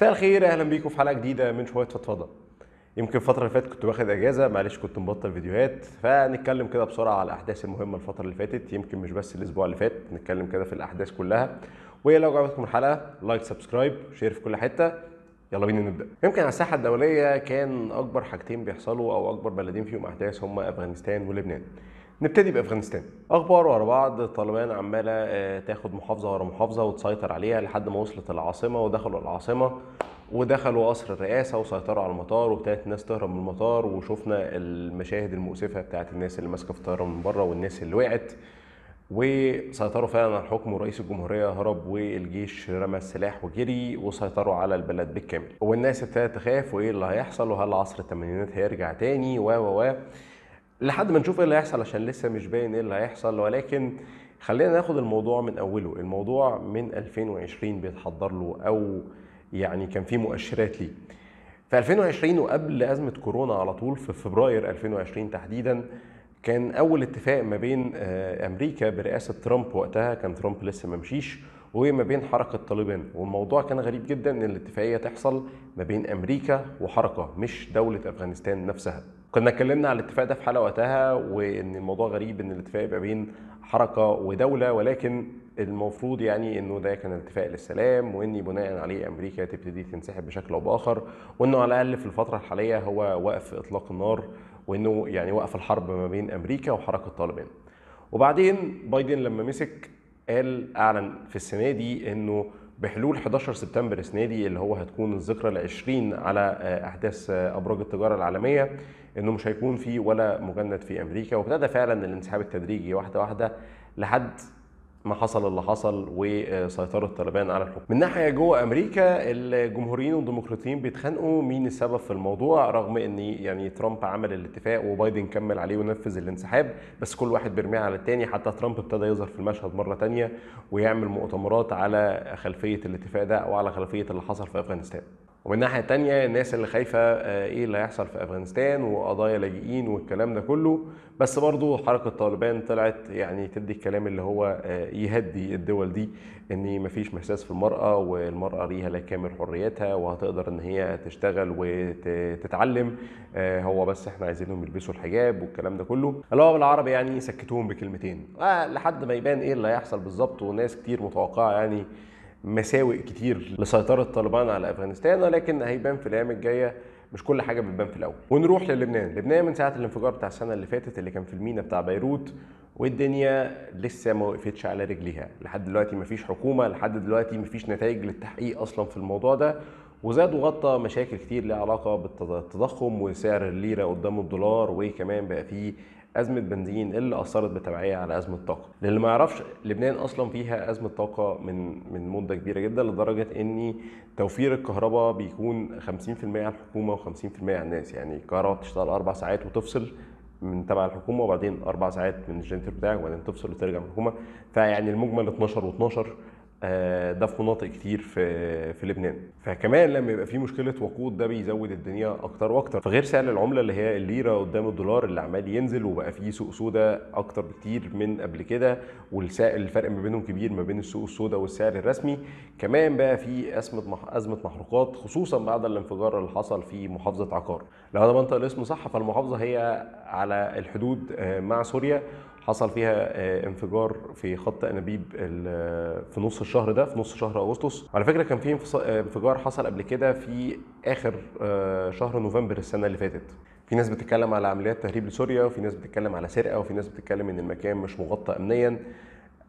مساء الخير اهلا بيكم في حلقه جديده من شويه فضفضه يمكن الفتره اللي فاتت كنت واخد اجازه معلش كنت مبطل فيديوهات فنتكلم كده بسرعه على الاحداث المهمه الفتره اللي فاتت يمكن مش بس الاسبوع اللي فات نتكلم كده في الاحداث كلها ولو عجبتكم الحلقه لايك سبسكرايب شير في كل حته يلا بينا نبدا يمكن على الساحه الدوليه كان اكبر حاجتين بيحصلوا او اكبر بلدين فيهم احداث هم افغانستان ولبنان نبتدي بافغانستان اخبار ورا بعض طالبان عماله آه، تاخد محافظه ورا محافظه وتسيطر عليها لحد ما وصلت العاصمه ودخلوا العاصمه ودخلوا قصر الرئاسه وسيطروا على المطار وابتدت الناس تهرب من المطار وشفنا المشاهد المؤسفه بتاعت الناس اللي ماسكه في الطياره من بره والناس اللي وقعت وسيطروا فعلا على الحكم ورئيس الجمهوريه هرب والجيش رمى السلاح وجري وسيطروا على البلد بالكامل والناس ابتدت تخاف وايه اللي هيحصل وهل عصر الثمانينات هيرجع تاني و و و لحد ما نشوف ايه اللي هيحصل عشان لسه مش باين ايه اللي هيحصل ولكن خلينا ناخد الموضوع من اوله الموضوع من 2020 بيتحضر له او يعني كان في مؤشرات ليه في 2020 وقبل ازمه كورونا على طول في فبراير 2020 تحديدا كان اول اتفاق ما بين آه، امريكا برئاسه ترامب وقتها كان ترامب لسه ما مشيش وما بين حركه طالبان والموضوع كان غريب جدا ان الاتفاقيه تحصل ما بين امريكا وحركه مش دوله افغانستان نفسها كنا اتكلمنا على الاتفاق ده في حلقه وقتها وان الموضوع غريب ان الاتفاق يبقى بين حركه ودوله ولكن المفروض يعني انه ده كان اتفاق للسلام وان بناء عليه امريكا تبتدي تنسحب بشكل او باخر وانه على الاقل في الفتره الحاليه هو وقف اطلاق النار وانه يعني وقف الحرب ما بين امريكا وحركه طالبان. وبعدين بايدن لما مسك قال اعلن في السنه دي انه بحلول 11 سبتمبر السنه دي اللي هو هتكون الذكرى 20 على آه، احداث آه، ابراج التجاره العالميه انه مش هيكون في ولا مجند في امريكا وابتدى فعلا الانسحاب التدريجي واحده واحده لحد ما حصل اللي حصل وسيطره طالبان على الحكم. من ناحيه جوه امريكا الجمهوريين والديمقراطيين بيتخانقوا مين السبب في الموضوع رغم ان يعني ترامب عمل الاتفاق وبايدن كمل عليه ونفذ الانسحاب بس كل واحد بيرميه على التاني حتى ترامب ابتدى يظهر في المشهد مره تانية ويعمل مؤتمرات على خلفيه الاتفاق ده او على خلفيه اللي حصل في افغانستان. ومن الناحيه الثانيه الناس اللي خايفه آه، ايه اللي هيحصل في افغانستان وقضايا لاجئين والكلام ده كله بس برضو حركه طالبان طلعت يعني تدي الكلام اللي هو آه، يهدي الدول دي ان مفيش مساس في المراه والمراه ليها كامل حريتها وهتقدر ان هي تشتغل وتتعلم آه، هو بس احنا عايزينهم يلبسوا الحجاب والكلام ده كله اللي هو بالعربي يعني سكتوهم بكلمتين لحد ما يبان ايه اللي هيحصل بالظبط وناس كتير متوقعه يعني مساوئ كتير لسيطره طالبان على افغانستان ولكن هيبان في الايام الجايه مش كل حاجه بتبان في الاول ونروح للبنان لبنان من ساعه الانفجار بتاع السنه اللي فاتت اللي كان في المينا بتاع بيروت والدنيا لسه ما وقفتش على رجليها لحد دلوقتي مفيش حكومه لحد دلوقتي مفيش نتائج للتحقيق اصلا في الموضوع ده وزاد وغطى مشاكل كتير ليها علاقه بالتضخم وسعر الليره قدام الدولار وكمان بقى فيه ازمه بنزين إيه اللي اثرت بتبعيه على ازمه طاقه للي ما يعرفش لبنان اصلا فيها ازمه طاقه من من مده كبيره جدا لدرجه ان توفير الكهرباء بيكون 50% على الحكومه و50% على الناس يعني الكهرباء بتشتغل اربع ساعات وتفصل من تبع الحكومه وبعدين اربع ساعات من الجنتر بتاعك وبعدين تفصل وترجع من الحكومه فيعني المجمل 12 و12 آه، ده في مناطق كتير في في لبنان فكمان لما يبقى في مشكله وقود ده بيزود الدنيا اكتر واكتر فغير سعر العمله اللي هي الليره قدام الدولار اللي عمال ينزل وبقى في سوق سوداء اكتر بكتير من قبل كده والفرق ما بينهم كبير ما بين السوق السوداء والسعر الرسمي كمان بقى في ازمه ازمه محروقات خصوصا بعد الانفجار اللي حصل في محافظه عقار لو انا بنطق الاسم صح فالمحافظه هي على الحدود آه، مع سوريا حصل فيها آه، انفجار في خط انابيب في نص الشهر ده في نص شهر اغسطس على فكره كان في آه، انفجار حصل قبل كده في اخر آه، شهر نوفمبر السنه اللي فاتت في ناس بتتكلم على عمليات تهريب لسوريا وفي ناس بتتكلم على سرقه وفي ناس بتتكلم ان المكان مش مغطى امنيا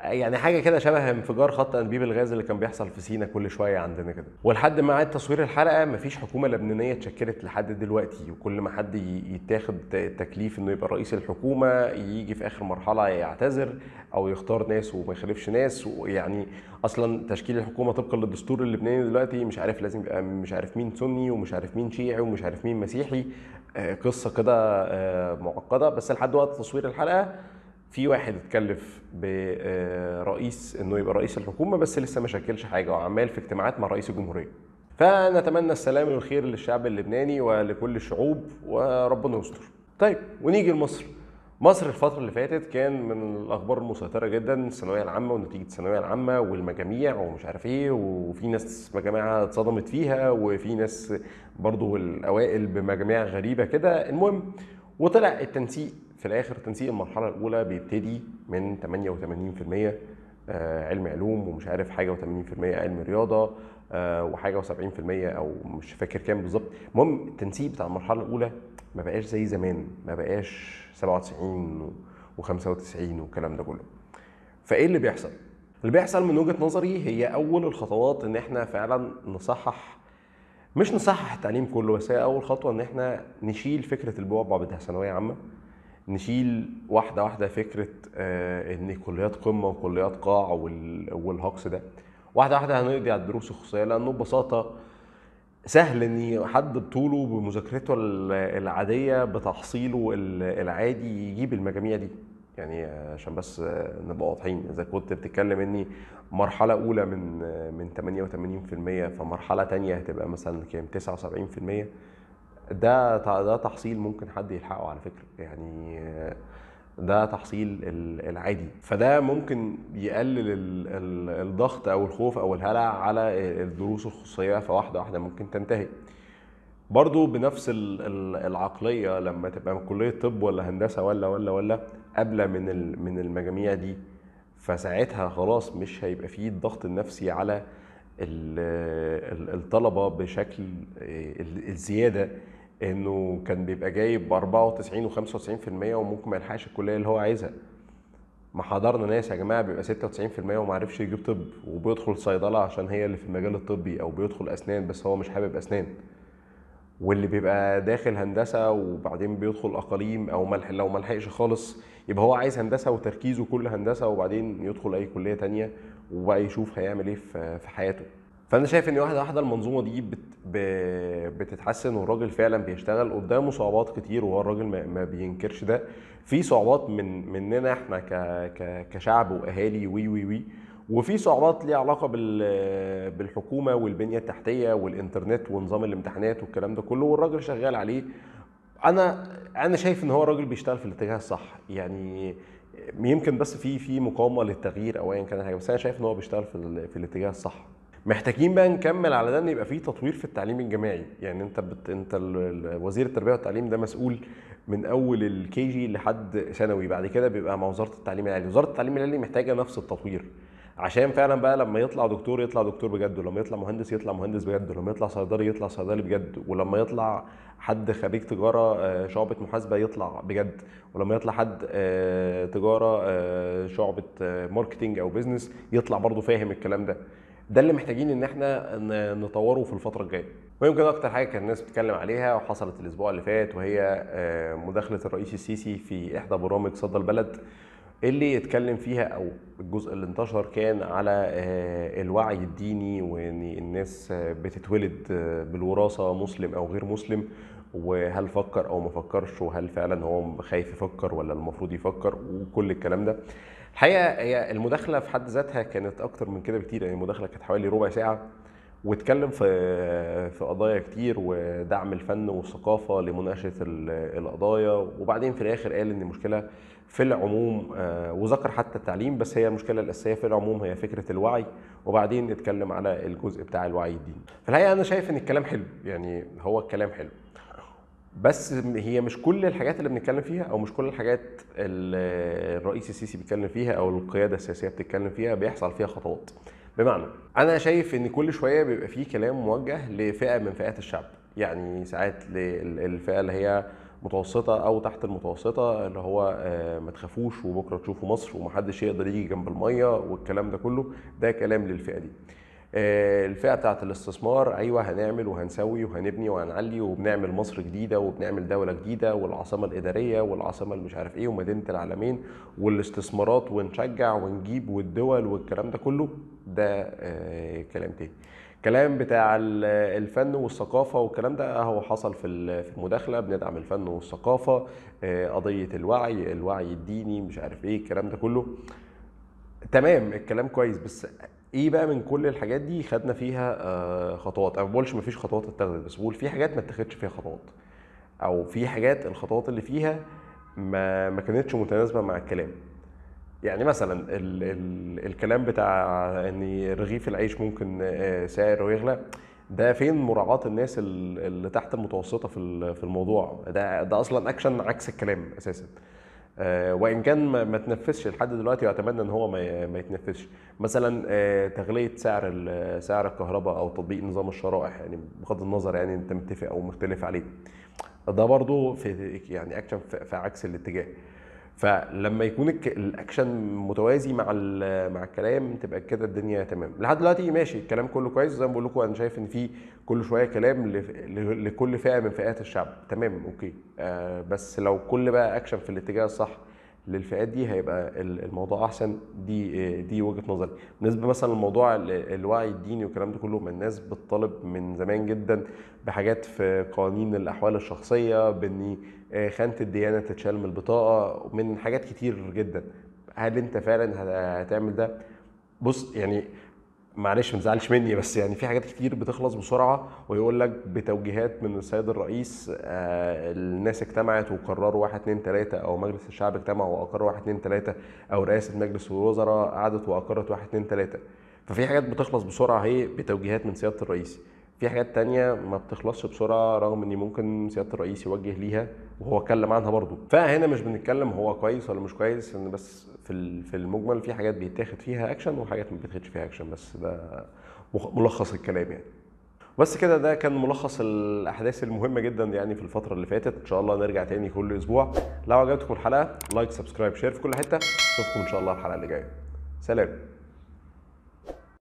يعني حاجه كده شبه انفجار خط انبيب الغاز اللي كان بيحصل في سينا كل شويه عندنا كده ولحد ما عاد تصوير الحلقه مفيش حكومه لبنانيه اتشكلت لحد دلوقتي وكل ما حد يتاخد تكليف انه يبقى رئيس الحكومه يجي في اخر مرحله يعتذر او يختار ناس وما يخالفش ناس ويعني اصلا تشكيل الحكومه طبقا للدستور اللبناني دلوقتي مش عارف لازم يبقى مش عارف مين سني ومش عارف مين شيعي ومش عارف مين مسيحي آه، قصه كده آه، معقده بس لحد وقت تصوير الحلقه في واحد اتكلف برئيس انه يبقى رئيس الحكومه بس لسه ما شكلش حاجه وعمال في اجتماعات مع رئيس الجمهوريه فنتمنى السلام والخير للشعب اللبناني ولكل الشعوب وربنا يستر طيب ونيجي لمصر مصر الفترة اللي فاتت كان من الأخبار المسيطرة جدا الثانوية العامة ونتيجة الثانوية العامة والمجاميع ومش عارف إيه وفي ناس مجاميع اتصدمت فيها وفي ناس برضه الأوائل بمجاميع غريبة كده المهم وطلع التنسيق في الاخر تنسيق المرحله الاولى بيبتدي من 88% آه، علم علوم ومش عارف حاجه و80% علم رياضه آه، وحاجه و70% او مش فاكر كام بالظبط المهم التنسيق بتاع المرحله الاولى ما بقاش زي زمان ما بقاش 97 و95 والكلام ده كله فايه اللي بيحصل اللي بيحصل من وجهه نظري هي اول الخطوات ان احنا فعلا نصحح مش نصحح التعليم كله بس هي اول خطوه ان احنا نشيل فكره البعبع بتاع ثانويه عامه نشيل واحده واحده فكره آه، ان كليات قمه وكليات قاع والهوكس ده واحده واحده هنقضي على الدروس الخصوصيه لانه ببساطه سهل ان حد بطوله بمذاكرته العاديه بتحصيله العادي يجيب المجاميع دي يعني عشان بس آه، نبقى واضحين اذا كنت بتتكلم اني مرحله اولى من آه، من 88% فمرحله ثانيه هتبقى مثلا كام 79% ده ده تحصيل ممكن حد يلحقه على فكره يعني ده تحصيل العادي فده ممكن يقلل الضغط او الخوف او الهلع على الدروس الخصوصيه فواحده واحده ممكن تنتهي برضو بنفس العقليه لما تبقى من كليه طب ولا هندسه ولا ولا ولا قبل من من المجاميع دي فساعتها خلاص مش هيبقى فيه الضغط النفسي على الطلبه بشكل آه، الزياده انه كان بيبقى جايب 94 و95% وممكن ما يلحقش الكليه اللي هو عايزها ما حضرنا ناس يا جماعه بيبقى 96% وما عرفش يجيب طب وبيدخل صيدله عشان هي اللي في المجال الطبي او بيدخل اسنان بس هو مش حابب اسنان واللي بيبقى داخل هندسه وبعدين بيدخل اقاليم او ملح لو ما لحقش خالص يبقى هو عايز هندسه وتركيزه كل هندسه وبعدين يدخل اي كليه تانية وبقى يشوف هيعمل ايه في حياته فانا شايف ان واحده واحده المنظومه دي بت... ب... بتتحسن والراجل فعلا بيشتغل قدامه صعوبات كتير وهو الراجل ما, ما بينكرش ده في صعوبات من مننا احنا ك... ك... كشعب واهالي وي وي وي وفي صعوبات ليها علاقه بال... بالحكومه والبنيه التحتيه والانترنت ونظام الامتحانات والكلام ده كله والراجل شغال عليه انا انا شايف ان هو راجل بيشتغل في الاتجاه الصح يعني يمكن بس في في مقاومه للتغيير او ايا كان حاجه بس انا شايف ان هو بيشتغل في, ال... في الاتجاه الصح محتاجين بقى نكمل على ده ان يبقى في تطوير في التعليم الجامعي يعني انت بت... انت ال... وزير التربيه والتعليم ده مسؤول من اول الكي جي لحد ثانوي بعد كده بيبقى مع وزاره التعليم العالي وزاره التعليم العالي محتاجه نفس التطوير عشان فعلا بقى لما يطلع دكتور يطلع دكتور بجد ولما يطلع مهندس يطلع مهندس بجد ولما يطلع صيدلي يطلع صيدلي بجد ولما يطلع حد خريج تجاره آه، شعبه محاسبه يطلع بجد ولما يطلع حد آه، تجاره آه، شعبه ماركتنج او بيزنس يطلع برضه فاهم الكلام ده ده اللي محتاجين ان احنا نطوره في الفتره الجايه ويمكن اكتر حاجه كان الناس بتتكلم عليها وحصلت الاسبوع اللي فات وهي آه، مداخله الرئيس السيسي في احدى برامج صدى البلد اللي اتكلم فيها او الجزء اللي انتشر كان على آه، الوعي الديني وان الناس بتتولد آه، بالوراثه مسلم او غير مسلم وهل فكر او ما فكرش وهل فعلا هو خايف يفكر ولا المفروض يفكر وكل الكلام ده الحقيقه هي المداخله في حد ذاتها كانت اكتر من كده بكتير يعني المداخله كانت حوالي ربع ساعه واتكلم في في قضايا كتير ودعم الفن والثقافه لمناقشه القضايا وبعدين في الاخر قال ان المشكله في العموم آه، وذكر حتى التعليم بس هي المشكله الاساسيه في العموم هي فكره الوعي وبعدين اتكلم على الجزء بتاع الوعي الديني. في الحقيقه انا شايف ان الكلام حلو يعني هو الكلام حلو بس هي مش كل الحاجات اللي بنتكلم فيها او مش كل الحاجات الرئيس السيسي بيتكلم فيها او القياده السياسيه بتتكلم فيها بيحصل فيها خطوات بمعنى انا شايف ان كل شويه بيبقى فيه كلام موجه لفئه من فئات الشعب يعني ساعات للفئه اللي هي متوسطة أو تحت المتوسطة اللي هو آه، ما تخافوش وبكرة تشوفوا مصر ومحدش يقدر يجي جنب المية والكلام ده كله ده كلام للفئة دي آه، الفئه بتاعه الاستثمار ايوه هنعمل وهنسوي وهنبني وهنعلي وبنعمل مصر جديده وبنعمل دوله جديده والعاصمه الاداريه والعاصمه اللي مش عارف ايه ومدينه العالمين والاستثمارات ونشجع ونجيب والدول والكلام ده كله ده آه، كلام تاني كلام بتاع الفن والثقافه والكلام ده هو حصل في المداخله بندعم الفن والثقافه آه، قضيه الوعي الوعي الديني مش عارف ايه الكلام ده كله تمام الكلام كويس بس ايه بقى من كل الحاجات دي خدنا فيها آه، خطوات انا ما بقولش مفيش خطوات اتخذت بس بقول في حاجات ما اتخذتش فيها خطوات او في حاجات الخطوات اللي فيها ما ما كانتش متناسبه مع الكلام يعني مثلا ال ال الكلام بتاع ان رغيف العيش ممكن آه، سعره يغلى ده فين مراعاه الناس اللي تحت المتوسطه في الموضوع ده ده اصلا اكشن عكس الكلام اساسا آه، وان كان ما تنفذش لحد دلوقتي واتمنى ان هو ما يتنفذش مثلا آه، تغليه سعر سعر الكهرباء او تطبيق نظام الشرائح يعني بغض النظر يعني انت متفق او مختلف عليه ده برضو في يعني اكشن في عكس الاتجاه فلما يكون الاكشن متوازي مع مع الكلام تبقى كده الدنيا تمام لحد دلوقتي ماشي الكلام كله كويس زي ما بقول لكم انا شايف ان في كل شويه كلام لكل فئه من فئات الشعب تمام اوكي آه بس لو كل بقى اكشن في الاتجاه الصح للفئات دي هيبقى الموضوع احسن دي دي وجهه نظري بالنسبه مثلا لموضوع الوعي الديني والكلام ده كله من الناس بتطالب من زمان جدا بحاجات في قوانين الاحوال الشخصيه بان آه، خانه الديانه تتشال من البطاقه من حاجات كتير جدا هل انت فعلا هتعمل ده بص يعني معلش ما تزعلش مني بس يعني في حاجات كتير بتخلص بسرعه ويقول لك بتوجيهات من السيد الرئيس آه، الناس اجتمعت وقرروا 1 2 3 او مجلس الشعب اجتمع واقر 1 2 3 او رئاسه مجلس الوزراء قعدت واقرت 1 2 3 ففي حاجات بتخلص بسرعه اهي بتوجيهات من سياده الرئيس في حاجات تانية ما بتخلصش بسرعة رغم ان ممكن سيادة الرئيس يوجه ليها وهو اتكلم عنها برضه فهنا مش بنتكلم هو كويس ولا مش كويس ان بس في في المجمل في حاجات بيتاخد فيها اكشن وحاجات ما بيتاخدش فيها اكشن بس ده ملخص الكلام يعني بس كده ده كان ملخص الاحداث المهمه جدا يعني في الفتره اللي فاتت ان شاء الله نرجع تاني كل اسبوع لو عجبتكم الحلقه لايك سبسكرايب شير في كل حته اشوفكم ان شاء الله الحلقه اللي جايه سلام